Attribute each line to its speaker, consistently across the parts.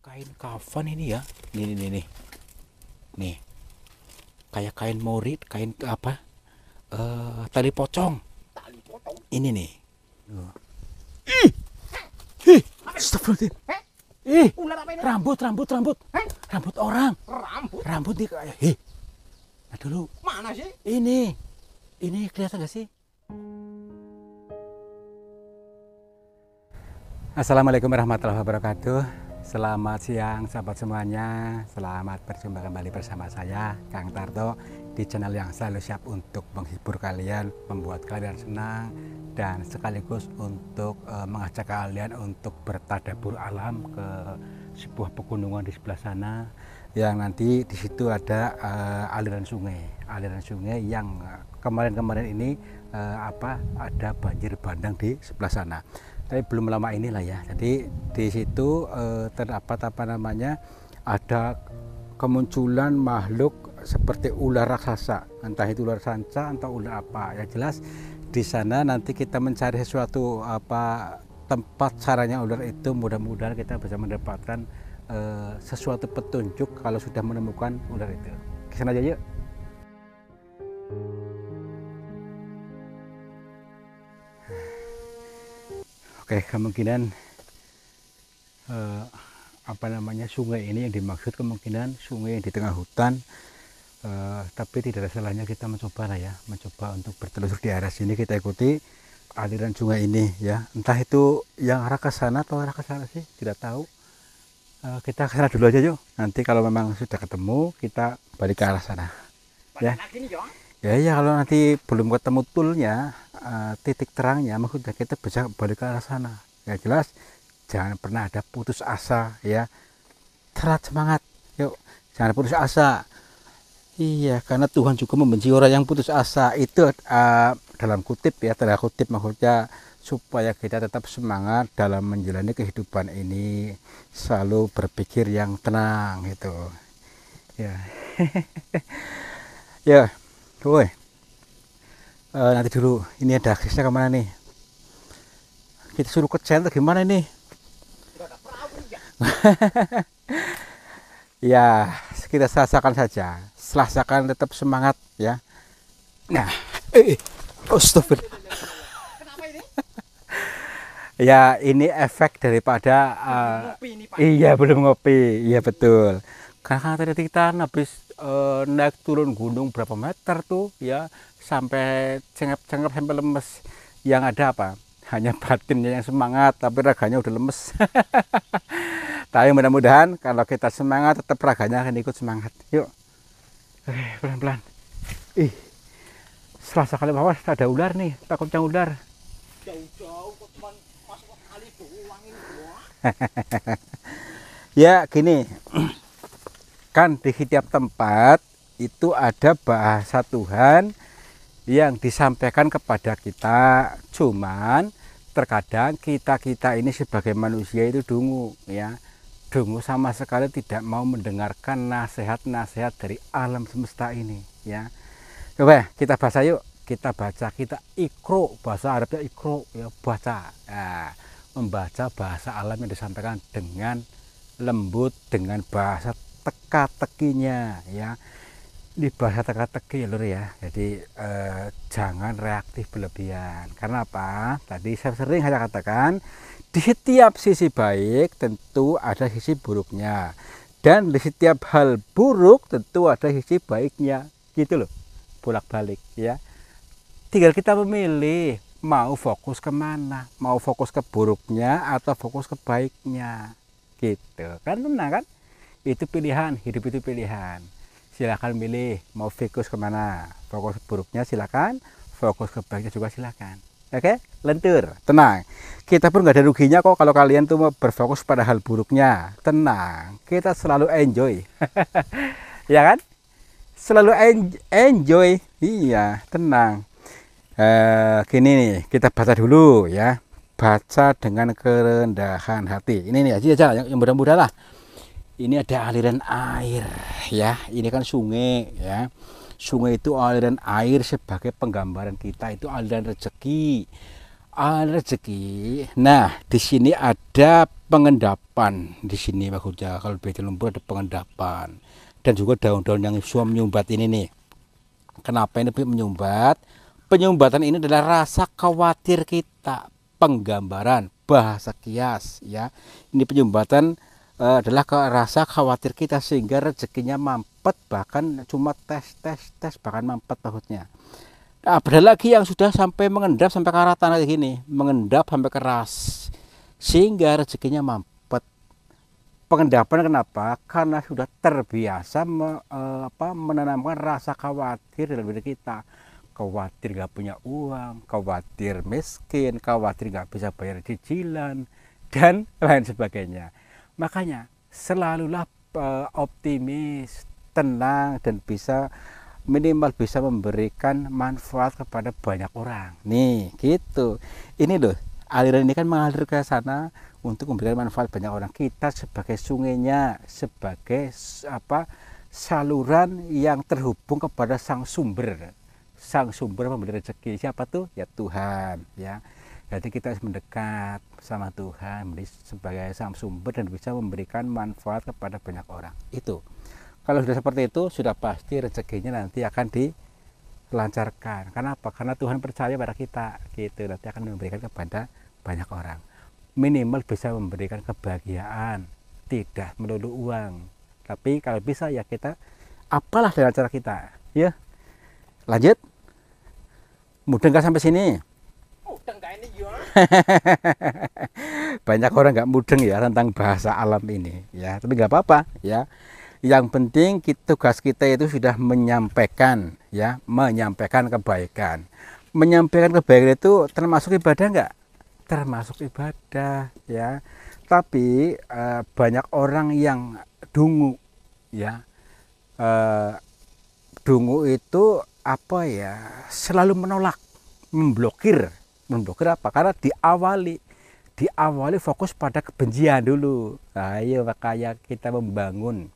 Speaker 1: kain kafan ini ya ini nih nih nih kayak kain morit kain apa uh, tali pocong ini nih uh. ih ih astagfirullahaladzim ih rambut rambut rambut rambut orang rambut rambut di kayak ih nah dulu mana sih ini ini kelihatan gak sih Assalamualaikum warahmatullahi wabarakatuh Selamat siang sahabat semuanya, selamat berjumpa kembali bersama saya Kang Tarto di channel yang selalu siap untuk menghibur kalian, membuat kalian senang dan sekaligus untuk e, mengajak kalian untuk bertadabur alam ke sebuah pegunungan di sebelah sana yang nanti di situ ada e, aliran sungai, aliran sungai yang eh, kemarin-kemarin ini e, apa ada banjir bandang di sebelah sana tapi belum lama inilah ya. Jadi di situ eh, terdapat apa namanya ada kemunculan makhluk seperti ular raksasa, entah itu ular sanca atau ular apa. Ya jelas di sana nanti kita mencari sesuatu apa tempat caranya ular itu mudah-mudahan kita bisa mendapatkan eh, sesuatu petunjuk kalau sudah menemukan ular itu. Kesana aja yuk. thank you Oke, kemungkinan eh, apa namanya sungai ini yang dimaksud kemungkinan sungai yang di tengah hutan. Eh, tapi tidak ada salahnya kita mencoba lah ya, mencoba untuk bertelusur di arah sini kita ikuti aliran sungai ini ya. Entah itu yang arah ke sana atau arah ke sana sih, tidak tahu. Eh, kita ke sana dulu aja yuk. Nanti kalau memang sudah ketemu, kita balik ke arah sana. Ya ya ya kalau nanti belum ketemu toolnya uh, titik terangnya maksudnya kita bisa balik ke arah sana ya jelas jangan pernah ada putus asa ya terat semangat yuk jangan putus asa iya karena Tuhan juga membenci orang yang putus asa itu uh, dalam kutip ya tanda kutip maksudnya supaya kita tetap semangat dalam menjalani kehidupan ini selalu berpikir yang tenang gitu ya ya Woi. e, nanti dulu, ini ada aksesnya kemana nih? Kita suruh ke atau gimana ini? ya, kita selasakan saja. Selasakan tetap semangat ya. Nah, eh, oh, eh. it. ya ini efek daripada uh, ngopi ini, Pak. iya belum ngopi iya betul karena tadi titan habis eh, naik turun gunung berapa meter tuh ya sampai cengap-cengap sampai lemes yang ada apa hanya batinnya yang semangat tapi raganya udah lemes tapi mudah-mudahan kalau kita semangat tetap raganya akan ikut semangat yuk oke pelan-pelan ih selasa kali bawah ada ular nih takutnya ular jauh-jauh ya gini kan di setiap tempat itu ada bahasa Tuhan yang disampaikan kepada kita cuman terkadang kita-kita ini sebagai manusia itu dungu ya dungu sama sekali tidak mau mendengarkan nasihat-nasihat dari alam semesta ini ya coba kita baca yuk kita baca kita ikro bahasa Arabnya ikro ya baca ya, membaca bahasa alam yang disampaikan dengan lembut dengan bahasa teka-tekinya ya di bahasa teka-teki lur ya jadi eh, jangan reaktif berlebihan karena apa tadi saya sering saya katakan di setiap sisi baik tentu ada sisi buruknya dan di setiap hal buruk tentu ada sisi baiknya gitu loh bolak-balik ya tinggal kita memilih mau fokus kemana mau fokus ke buruknya atau fokus ke baiknya gitu kan benar kan itu pilihan hidup itu pilihan silahkan milih mau fokus kemana fokus buruknya silahkan fokus ke baiknya juga silahkan oke lentur tenang kita pun nggak ada ruginya kok kalau kalian tuh mau berfokus pada hal buruknya tenang kita selalu enjoy ya kan selalu enjoy iya tenang eh, gini nih kita baca dulu ya baca dengan kerendahan hati ini nih aja yang, yang mudah-mudah lah ini ada aliran air ya ini kan sungai ya sungai itu aliran air sebagai penggambaran kita itu aliran rezeki aliran rezeki nah di sini ada pengendapan di sini Pak Guja kalau di lumpur ada pengendapan dan juga daun-daun yang suam menyumbat ini nih kenapa ini lebih menyumbat penyumbatan ini adalah rasa khawatir kita penggambaran bahasa kias ya ini penyumbatan adalah rasa khawatir kita sehingga rezekinya mampet bahkan cuma tes tes tes bahkan mampet tahunya. nah, ada lagi yang sudah sampai mengendap sampai karatan lagi ini mengendap sampai keras sehingga rezekinya mampet pengendapan kenapa karena sudah terbiasa me, eh, apa, menanamkan rasa khawatir dalam diri kita khawatir gak punya uang khawatir miskin khawatir gak bisa bayar cicilan dan lain sebagainya Makanya selalulah uh, optimis, tenang dan bisa minimal bisa memberikan manfaat kepada banyak orang. Nih, gitu. Ini loh, aliran ini kan mengalir ke sana untuk memberikan manfaat banyak orang. Kita sebagai sungainya, sebagai apa? saluran yang terhubung kepada sang sumber. Sang sumber memberi rezeki siapa tuh? Ya Tuhan, ya. Jadi kita harus mendekat sama Tuhan sebagai sang sumber dan bisa memberikan manfaat kepada banyak orang. Itu. Kalau sudah seperti itu, sudah pasti rezekinya nanti akan dilancarkan. Kenapa? Karena Tuhan percaya pada kita. Gitu. Nanti akan memberikan kepada banyak orang. Minimal bisa memberikan kebahagiaan, tidak melulu uang. Tapi kalau bisa ya kita apalah dengan cara kita, ya. Lanjut. Mudah nggak sampai sini? Mudah nggak ini banyak orang nggak mudeng ya tentang bahasa alam ini ya tapi nggak apa-apa ya yang penting kita, tugas kita itu sudah menyampaikan ya menyampaikan kebaikan menyampaikan kebaikan itu termasuk ibadah nggak termasuk ibadah ya tapi e, banyak orang yang dungu ya e, dungu itu apa ya selalu menolak memblokir mundur kenapa karena diawali diawali fokus pada kebencian dulu ayo nah, iya, makanya kita membangun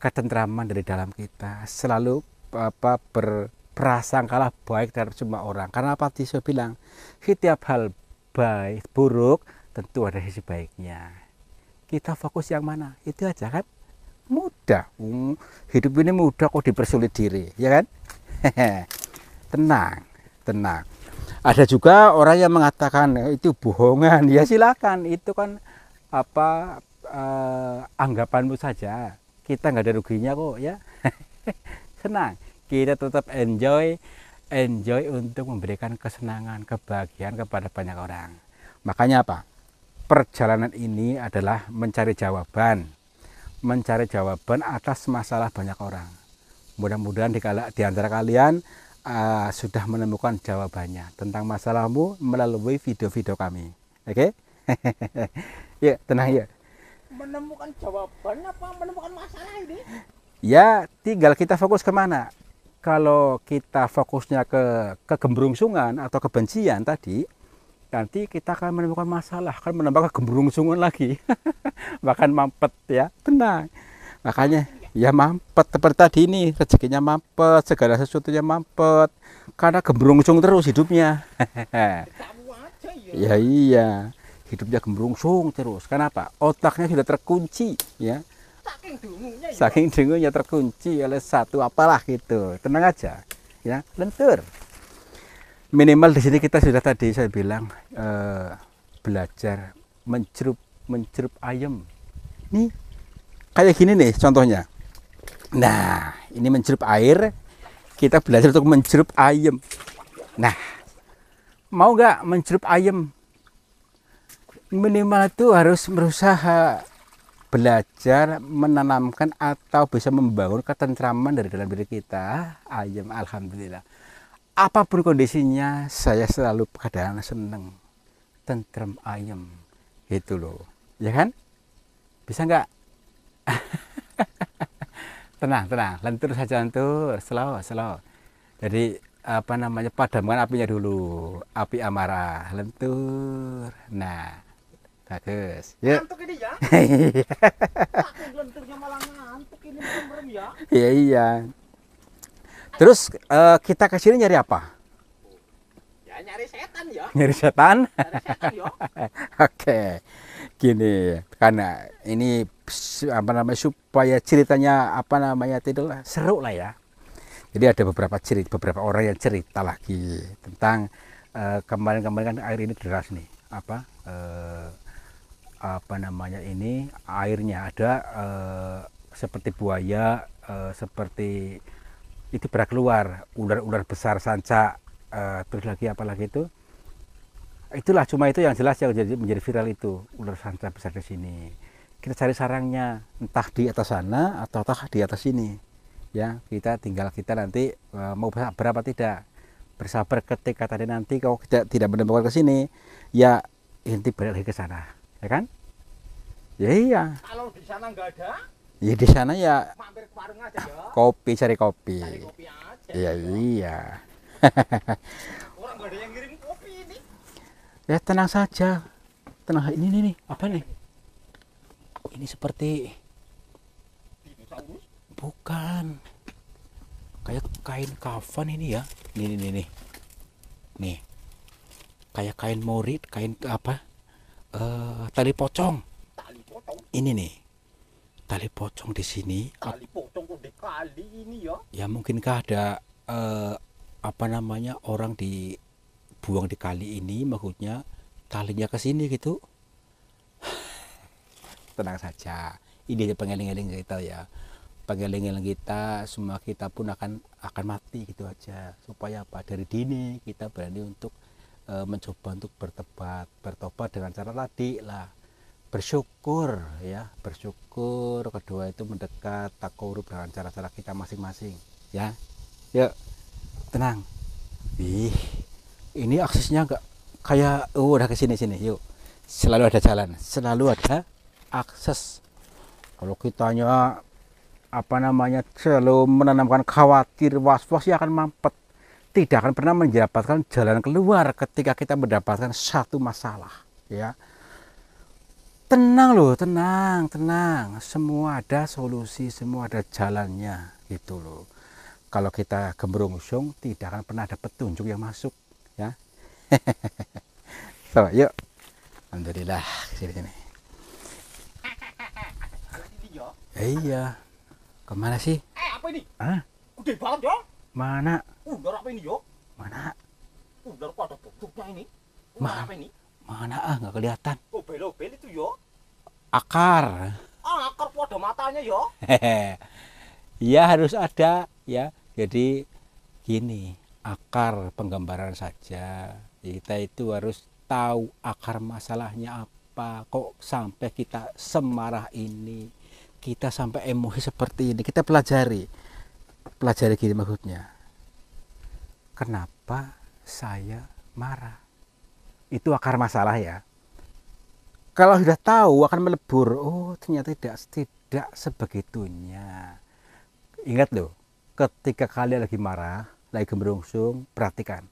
Speaker 1: ketentraman dari dalam kita selalu apa berprasangkalah baik terhadap semua orang karena apa Tiso bilang setiap hal baik buruk tentu ada sisi baiknya kita fokus yang mana itu aja kan mudah um, hidup ini mudah kok dipersulit diri ya kan tenang tenang ada juga orang yang mengatakan itu bohongan ya silakan itu kan apa eh, anggapanmu saja kita nggak ada ruginya kok ya senang kita tetap enjoy enjoy untuk memberikan kesenangan kebahagiaan kepada banyak orang makanya apa perjalanan ini adalah mencari jawaban mencari jawaban atas masalah banyak orang mudah mudahan di, di antara kalian uh, sudah menemukan jawabannya tentang masalahmu melalui video-video kami. Oke? Okay? ya, tenang ya. Menemukan jawaban apa menemukan masalah ini? Ya, tinggal kita fokus kemana. Kalau kita fokusnya ke kegembrungsungan atau kebencian tadi, nanti kita akan menemukan masalah, akan menambah kegembrungsungan lagi. Bahkan mampet ya, tenang. Makanya ya mampet seperti tadi ini rezekinya mampet segala sesuatunya mampet karena gembrungsung terus hidupnya ya. ya iya hidupnya gembrungsung terus kenapa otaknya sudah terkunci ya saking dengungnya ya. terkunci oleh satu apalah gitu tenang aja ya lentur minimal di sini kita sudah tadi saya bilang eh, belajar mencerup mencerup ayam nih kayak gini nih contohnya Nah, ini mencurup air. Kita belajar untuk mencurup ayam. Nah, mau nggak mencurup ayam? Minimal itu harus berusaha belajar menanamkan atau bisa membangun ketentraman dari dalam diri kita. Ayam, alhamdulillah. Apapun kondisinya, saya selalu kadang seneng. Tentrem ayam. Gitu loh. Ya kan? Bisa nggak? tenang tenang lentur saja lentur slow slow jadi apa namanya padamkan apinya dulu api amarah lentur nah bagus ya, ya? ya. iya iya terus uh, kita ke sini nyari apa ya nyari setan ya nyari setan, setan ya. oke okay. gini karena ini apa namanya supaya ceritanya apa namanya tidak seru lah ya. Jadi ada beberapa cerita beberapa orang yang cerita lagi tentang eh, kemarin-kemarin uh, kan air ini deras nih apa uh, apa namanya ini airnya ada uh, seperti buaya uh, seperti itu pernah keluar ular-ular besar sanca uh, terus lagi apalagi itu itulah cuma itu yang jelas yang menjadi menjadi viral itu ular sanca besar di sini kita cari sarangnya entah di atas sana atau entah di atas sini ya kita tinggal kita nanti eh, mau berapa tidak bersabar ketika tadi nanti kalau kita tidak menemukan ke sini ya inti balik ke sana ya kan ya iya kalau di sana nggak ada ya di sana ya mampir ke warung aja ya kopi cari kopi cari kopi aja ya, iya orang enggak ada yang ngirim kopi ini ya tenang saja tenang ini nih apa nih ini seperti bukan kayak kain kafan ini ya ini nih nih nih kayak kain morit kain apa uh, tali pocong ini nih tali pocong di sini tali pocong di kali ini ya ya mungkinkah ada uh, apa namanya orang dibuang di kali ini maksudnya talinya ke sini gitu tenang saja ini pengeling-eling kita ya pengeling-eling kita semua kita pun akan akan mati gitu aja supaya apa dari dini kita berani untuk e, mencoba untuk bertobat bertobat dengan cara tadi lah bersyukur ya bersyukur kedua itu mendekat takorup dengan cara-cara kita masing-masing ya Ya. tenang ih ini aksesnya enggak kayak oh, udah ke sini sini yuk selalu ada jalan selalu ada akses. Kalau kitanya apa namanya selalu menanamkan khawatir was-was ya akan mampet tidak akan pernah mendapatkan jalan keluar ketika kita mendapatkan satu masalah ya tenang loh tenang tenang semua ada solusi semua ada jalannya gitu loh kalau kita gemerung usung tidak akan pernah ada petunjuk yang masuk ya so yuk alhamdulillah sini sini Eh, iya. Kemana sih? Eh, apa ini? Hah? Gede banget ya? Mana? Undar apa ini, yo? Mana? Undar kok ada bentuknya ini? mana apa ini? Mana ah, nggak kelihatan. Obel-obel itu, yo. Akar. Ah, akar kok ada matanya, yo. Iya, harus ada, ya. Jadi gini, akar penggambaran saja. Kita itu harus tahu akar masalahnya apa kok sampai kita semarah ini kita sampai emosi seperti ini kita pelajari pelajari gini maksudnya kenapa saya marah itu akar masalah ya kalau sudah tahu akan melebur oh ternyata tidak tidak sebegitunya ingat loh ketika kalian lagi marah lagi gemerungsung perhatikan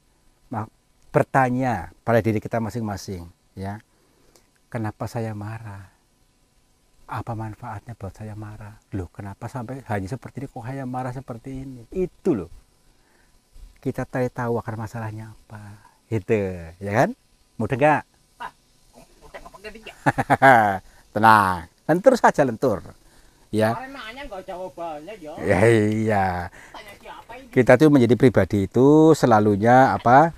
Speaker 1: bertanya pada diri kita masing-masing ya kenapa saya marah apa manfaatnya buat saya marah loh kenapa sampai hanya seperti ini kok hanya marah seperti ini itu loh kita tadi tahu akar masalahnya apa itu ya kan mau dengar tenang lentur saja lentur ya. Ya. ya iya kita tuh menjadi pribadi itu selalunya apa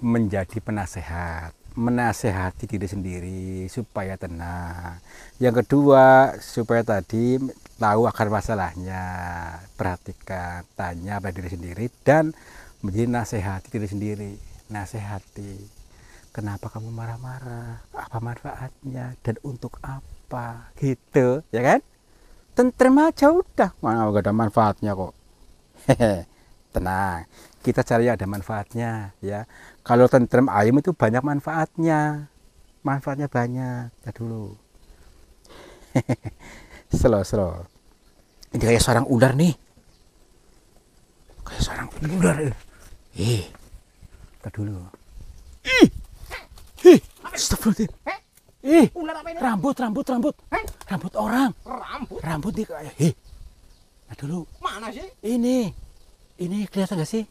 Speaker 1: menjadi penasehat menasehati diri sendiri supaya tenang. Yang kedua, supaya tadi tahu akar masalahnya, perhatikan, tanya pada diri sendiri dan menjadi nasehati diri sendiri. Nasehati. Kenapa kamu marah-marah? Apa manfaatnya dan untuk apa? Gitu, ya kan? Tentrem aja udah, mana gak ada manfaatnya kok. Hehe, tenang. Kita cari ada manfaatnya, ya kalau tentrem ayam itu banyak manfaatnya manfaatnya banyak ya dulu slow slow ini kayak seorang ular nih kayak seorang ular eh kita ya dulu ih ih astagfirullahaladzim ih rambut rambut rambut rambut orang rambut rambut nih kayak ih, ya dulu mana sih ini ini kelihatan gak sih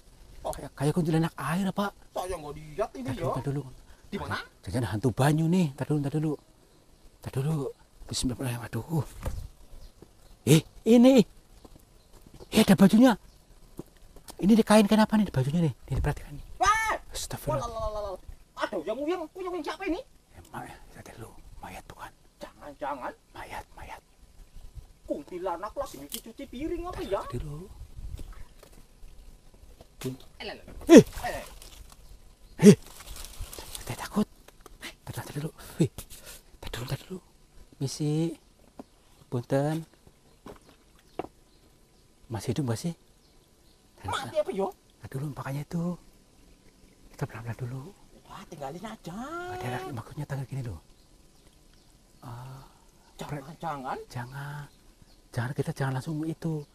Speaker 1: Kayak, oh, kayak kuntilanak air, apa? Saya nggak lihat ini ya. Tadi dulu. Di mana? Jangan hantu banyu nih. Tadi dulu, tadi dulu. Tadi dulu. Bismillahirrahmanirrahim. Aduh. Eh, ini. Eh, ada bajunya. Ini di kain kenapa nih bajunya nih? Ini diperhatikan nih. Wah. Astagfirullah. Aduh, yang yang punya siapa ini? Emang ya, ya tadi dulu. Mayat bukan. Jangan-jangan. Mayat, mayat. Kuntilanak lagi cuci piring apa ya? Tadi dulu. Eh. Eh. Saya takut. dulu. Wih. Tahan dulu, dulu. Misi. Punten. Masih hidup masih? Mati apa yo? Aduh, dulu makanya itu. Kita pelan-pelan dulu. Wah, tinggalin aja. Ada maksudnya tanggal gini loh. Uh, jangan, jangan. Jangan. Jangan kita jangan langsung itu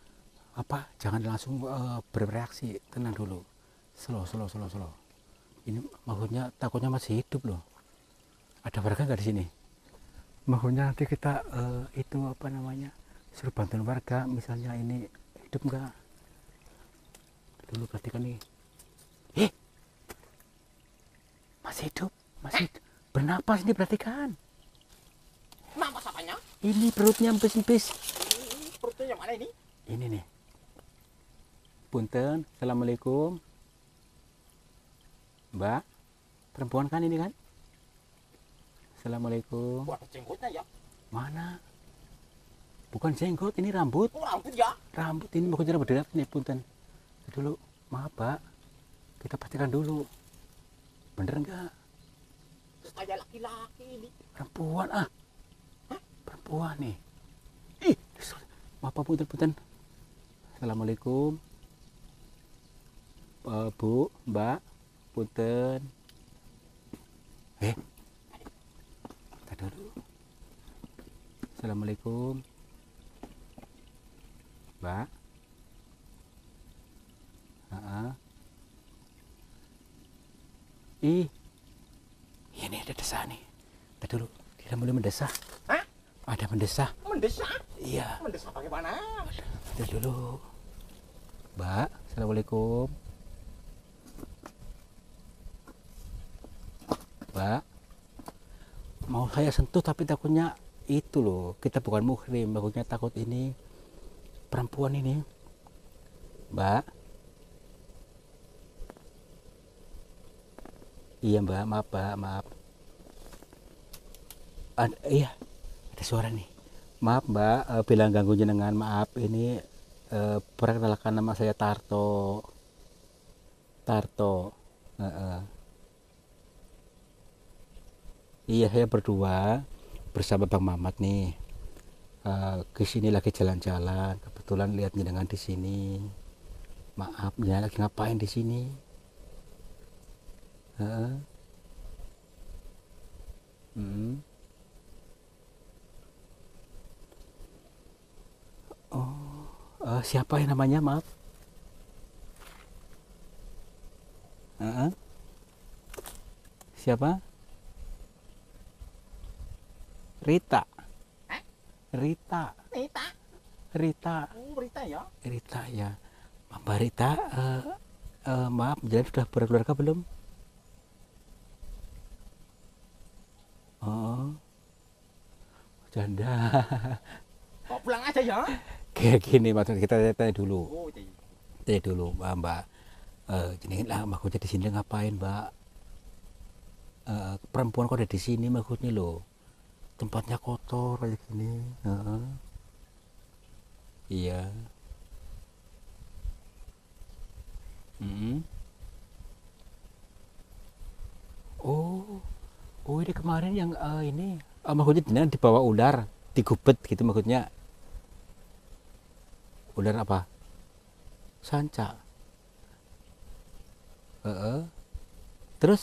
Speaker 1: apa jangan langsung uh, eh, bereaksi tenang dulu slow slow slow slow ini makhluknya takutnya masih hidup loh ada warga nggak di sini maksudnya nanti kita uh, itu apa namanya suruh bantuin warga misalnya ini hidup nggak dulu perhatikan nih eh masih hidup masih eh. bernapas ini perhatikan napas apanya ini perutnya empis-empis perutnya yang mana ini ini nih punten assalamualaikum mbak perempuan kan ini kan assalamualaikum Wah, jenggotnya ya mana bukan jenggot ini rambut oh, rambut ya rambut ini mau kejar berderet nih punten dulu maaf pak kita pastikan dulu bener enggak saya laki-laki ini perempuan ah perempuan nih ih maaf punten punten assalamualaikum uh, Bu, Mbak, punten. Eh. dulu. Assalamualaikum. Mbak. ah Ih. Ini iya ada desa nih. Tadar dulu. Kita mulai mendesah. Hah? Ada mendesah. Mendesah? Iya. Mendesah bagaimana? Tadar dulu. Mbak, Assalamualaikum. coba mau saya sentuh tapi takutnya itu loh kita bukan muhrim takutnya takut ini perempuan ini mbak iya mbak maaf mbak maaf An iya ada suara nih maaf mbak uh, bilang ganggu jenengan maaf ini uh, perkenalkan nama saya Tarto Tarto uh -uh iya saya berdua bersama Bang Mamat nih uh, ke sini lagi jalan-jalan kebetulan lihat dengan di sini maaf ya lagi ngapain di sini uh, hmm. oh uh, siapa yang namanya maaf uh -uh. siapa Eh? Rita. Rita. Rita. Rita. Oh, Rita ya. Rita ya. Mbak Rita, uh, uh, maaf, jadi sudah berkeluarga belum? Oh, janda. Kok pulang aja ya? Kayak gini maksudnya kita tanya, tanya dulu. Oh, tanya. Iya. tanya dulu, Mbak. Mbak. Uh, jadi lah, maksudnya di sini ngapain, Mbak? Uh, perempuan kok ada di sini maksudnya loh tempatnya kotor kayak gini nah. iya hmm. oh oh ini kemarin yang uh, ini uh, maksudnya di dibawa ular digubet gitu maksudnya ular apa sanca uh -uh. terus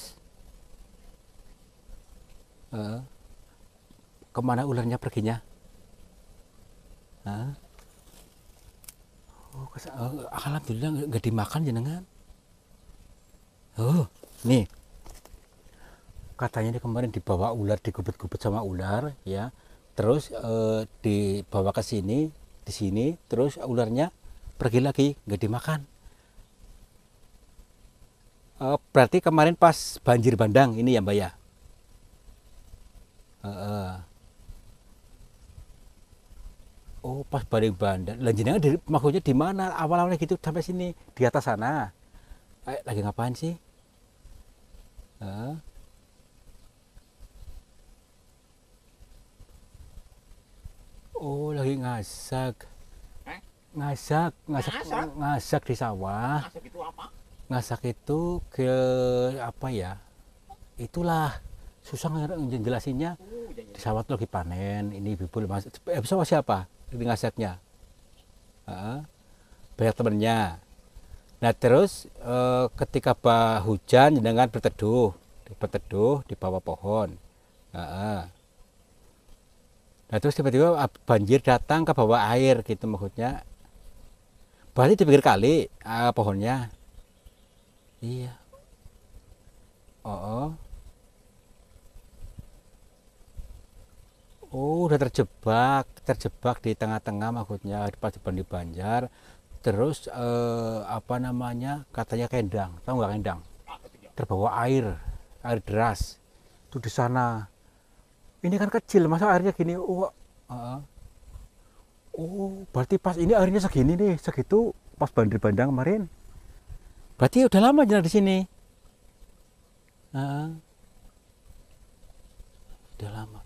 Speaker 1: uh -uh kemana ularnya perginya? Hah? Oh, kes- oh, alhamdulillah nggak dimakan jenengan. Oh, nih katanya dia kemarin dibawa ular digubet-gubet sama ular ya terus e, dibawa ke sini di sini terus ularnya pergi lagi nggak dimakan e, berarti kemarin pas banjir bandang ini ya mbak ya e, e oh pas bareng Bandar lah jenengan dari maksudnya di mana awal awalnya gitu sampai sini di atas sana eh, lagi ngapain sih Huh? Oh, lagi ngasak. Eh? Ngasak, ngasak, ngasak, ngasak di sawah. Ngasak itu apa? Ngasak itu ke apa ya? Itulah susah ngejelasinnya. Oh, ya, Di sawah tuh lagi panen, ini bibul masuk. Eh, sawah siapa? rekening asetnya uh, bayar temennya nah terus eh, ketika bah hujan dengan berteduh berteduh di bawah pohon nah terus tiba-tiba banjir datang ke bawah air gitu maksudnya berarti di kali eh, pohonnya iya oh, oh Oh, udah terjebak, terjebak di tengah-tengah maksudnya depan di Banjar. Terus eh, apa namanya? Katanya kendang, tahu nggak kendang? Terbawa air, air deras. Itu di sana. Ini kan kecil, masa airnya gini? Oh, uh, oh, berarti pas ini airnya segini nih, segitu pas bandir bandang kemarin. Berarti udah lama jalan di sini. Uh, udah lama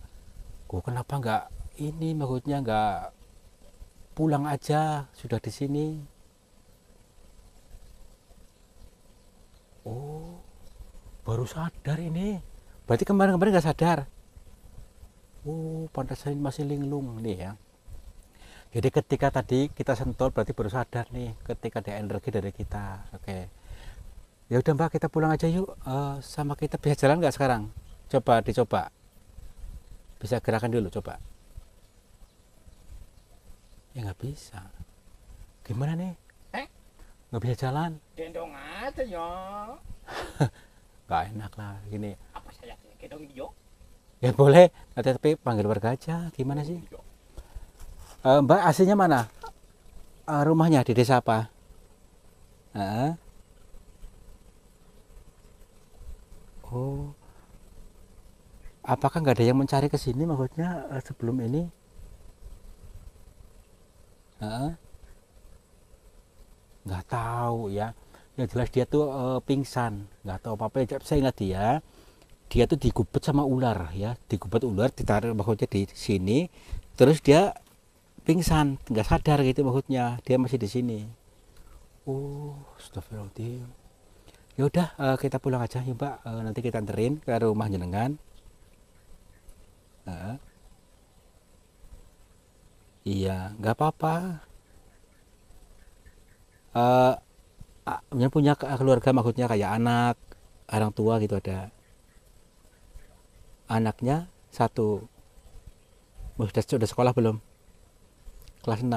Speaker 1: oh kenapa nggak ini maksudnya nggak pulang aja sudah di sini oh baru sadar ini berarti kemarin-kemarin nggak sadar oh pantasan masih linglung nih ya jadi ketika tadi kita sentuh berarti baru sadar nih ketika ada energi dari kita oke okay. ya udah mbak kita pulang aja yuk uh, sama kita bisa jalan nggak sekarang coba dicoba bisa gerakan dulu coba. Ya nggak bisa. Gimana nih? Eh? Nggak bisa jalan. Gendong aja ya. nggak enak lah gini. Apa saya gendong dia? Ya boleh, tapi panggil warga aja. Gimana sih? Uh, mbak aslinya mana? Uh, rumahnya di desa apa? Uh. Oh, apakah nggak ada yang mencari ke sini maksudnya uh, sebelum ini uh, nggak tahu ya yang jelas dia tuh uh, pingsan nggak tahu apa apa ya saya ingat dia dia tuh digubet sama ular ya digubet ular ditaruh maksudnya di sini terus dia pingsan nggak sadar gitu maksudnya dia masih di sini oh astagfirullahaladzim ya udah uh, kita pulang aja ya mbak nanti kita anterin ke rumah jenengan Iya, nggak apa-apa. Uh, punya keluarga maksudnya kayak anak, orang tua gitu ada. Anaknya satu. Sudah, sudah sekolah belum? Kelas 6.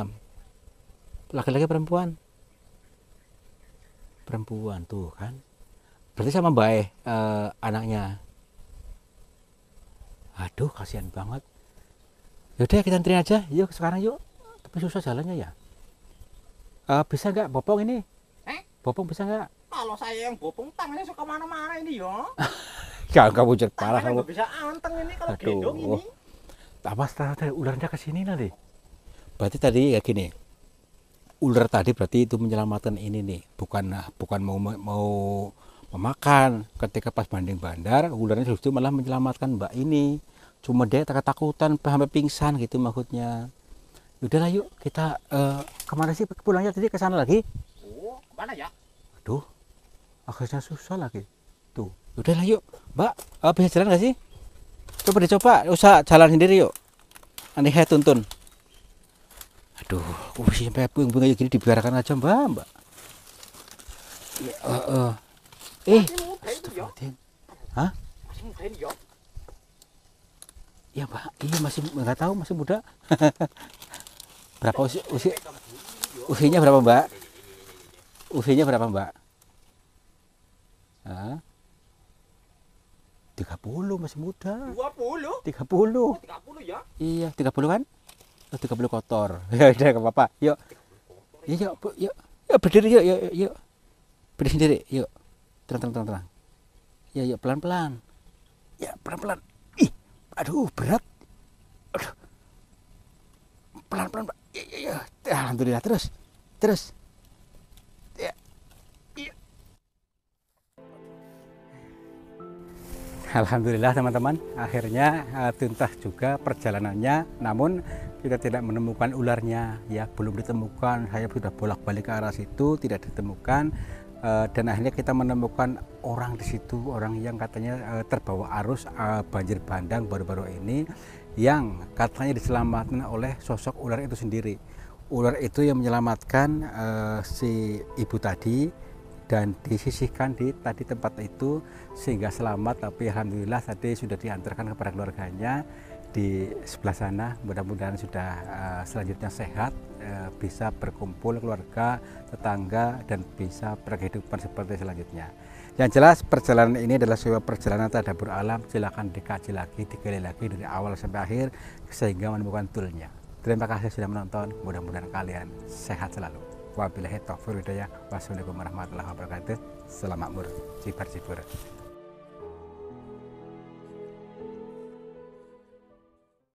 Speaker 1: Laki-laki perempuan? Perempuan tuh kan. Berarti sama baik uh, eh, eh, anaknya aduh kasihan banget yaudah kita antri aja yuk sekarang yuk tapi susah jalannya ya uh, bisa nggak bopong ini eh? bopong bisa nggak kalau saya yang bopong tangannya suka mana-mana ini yo. Kau kamu jadi parah kamu bisa anteng ini kalau aduh. gendong ini apa setelah dari ularnya ke sini nanti berarti tadi ya gini ular tadi berarti itu menyelamatkan ini nih bukan bukan mau mau memakan ketika pas banding bandar ularnya justru malah menyelamatkan mbak ini cuma dia ketakutan sampai pingsan gitu maksudnya udahlah yuk kita uh, kemana sih pulangnya tadi ke sana lagi oh kemana ya aduh akhirnya susah lagi tuh udahlah yuk mbak uh, bisa jalan gak sih coba dicoba usah jalan sendiri yuk aneh ya, tuntun aduh uh, sampai bunga-bunga gini dibiarkan aja mbak mbak ya, uh, uh. eh, eh. Hah? Iya pak, iya masih nggak tahu masih muda. berapa usia, usia usianya berapa mbak? Usianya berapa mbak? Tiga puluh masih muda. Dua puluh? Tiga puluh. Oh, tiga puluh ya? Iya tiga puluh kan? Oh, tiga puluh kotor. ya udah nggak apa-apa. Yuk. Iya yuk yuk yuk berdiri yuk yuk yuk berdiri yuk terang terang terang terang. Ya yuk pelan pelan. Ya pelan pelan aduh berat aduh. pelan pelan ya, ya, iya. ya. alhamdulillah terus terus ya. Ya. Alhamdulillah teman-teman, akhirnya uh, eh, tuntas juga perjalanannya. Namun kita tidak menemukan ularnya, ya belum ditemukan. Saya sudah bolak-balik ke arah situ, tidak ditemukan Eh, dan akhirnya kita menemukan orang di situ orang yang katanya eh, terbawa arus eh, banjir bandang baru-baru ini yang katanya diselamatkan oleh sosok ular itu sendiri ular itu yang menyelamatkan uh, si ibu tadi dan disisihkan di tadi tempat itu sehingga selamat tapi alhamdulillah tadi sudah diantarkan kepada keluarganya di sebelah sana mudah-mudahan sudah uh, selanjutnya sehat uh, bisa berkumpul keluarga tetangga dan bisa berkehidupan seperti selanjutnya yang jelas perjalanan ini adalah sebuah perjalanan tadabur alam silakan dikaji lagi dikali lagi dari awal sampai akhir sehingga menemukan toolnya. terima kasih sudah menonton mudah-mudahan kalian sehat selalu wabillahi taufiq wassalamualaikum warahmatullahi wabarakatuh selamat mur cibar cibur